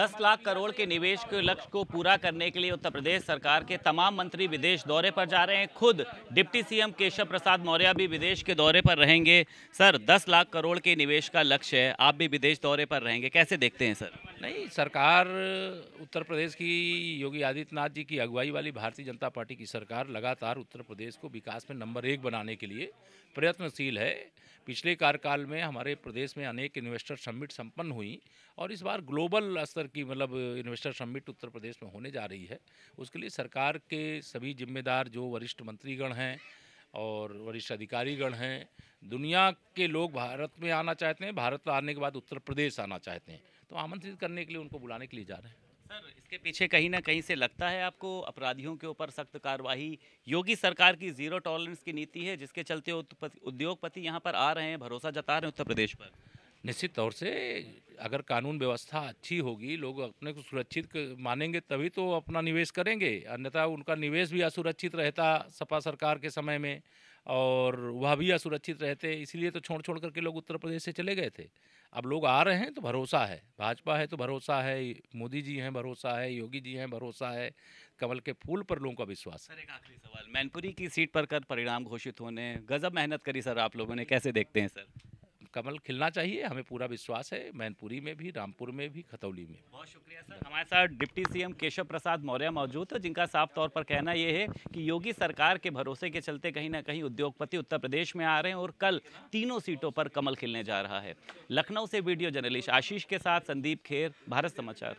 दस लाख करोड़ के निवेश के लक्ष्य को पूरा करने के लिए उत्तर प्रदेश सरकार के तमाम मंत्री विदेश दौरे पर जा रहे हैं खुद डिप्टी सीएम केशव प्रसाद मौर्य भी विदेश के दौरे पर रहेंगे सर दस लाख करोड़ के निवेश का लक्ष्य है आप भी विदेश दौरे पर रहेंगे कैसे देखते हैं सर नहीं सरकार उत्तर प्रदेश की योगी आदित्यनाथ जी की अगुवाई वाली भारतीय जनता पार्टी की सरकार लगातार उत्तर प्रदेश को विकास में नंबर एक बनाने के लिए प्रयत्नशील है पिछले कार्यकाल में हमारे प्रदेश में अनेक इन्वेस्टर समिट संपन्न हुई और इस बार ग्लोबल स्तर की मतलब इन्वेस्टर समिट उत्तर प्रदेश में होने जा रही है उसके लिए सरकार के सभी जिम्मेदार जो वरिष्ठ मंत्रीगण हैं और वरिष्ठ अधिकारीगण हैं दुनिया के लोग भारत में आना चाहते हैं भारत में आने के बाद उत्तर प्रदेश आना चाहते हैं तो आमंत्रित करने के लिए उनको बुलाने के लिए जा रहे हैं सर इसके पीछे कहीं ना कहीं से लगता है आपको अपराधियों के ऊपर सख्त कार्रवाई योगी सरकार की जीरो टॉलरेंस की नीति है जिसके चलते उद्योगपति यहाँ पर आ रहे हैं भरोसा जता रहे हैं उत्तर प्रदेश पर निश्चित तौर से अगर कानून व्यवस्था अच्छी होगी लोग अपने को सुरक्षित मानेंगे तभी तो अपना निवेश करेंगे अन्यथा उनका निवेश भी असुरक्षित रहता सपा सरकार के समय में और वह भी असुरक्षित रहते इसलिए तो छोड़ छोड़ करके लोग उत्तर प्रदेश से चले गए थे अब लोग आ रहे हैं तो भरोसा है भाजपा है तो भरोसा है मोदी जी हैं भरोसा है योगी जी हैं भरोसा है कमल के फूल पर लोगों का विश्वास सर एक आखिरी सवाल मैनपुरी की सीट पर कर परिणाम घोषित होने गजब मेहनत करी सर आप लोगों ने कैसे देखते हैं सर कमल खिलना चाहिए हमें पूरा विश्वास है मैनपुरी में भी रामपुर में भी खतौली में बहुत शुक्रिया सर हमारे साथ डिप्टी सीएम केशव प्रसाद मौर्य मौजूद है जिनका साफ तौर पर कहना यह है कि योगी सरकार के भरोसे के चलते कहीं ना कहीं उद्योगपति उत्तर प्रदेश में आ रहे हैं और कल तीनों सीटों पर कमल खिलने जा रहा है लखनऊ से वीडियो जर्नलिस्ट आशीष के साथ संदीप खेर भारत समाचार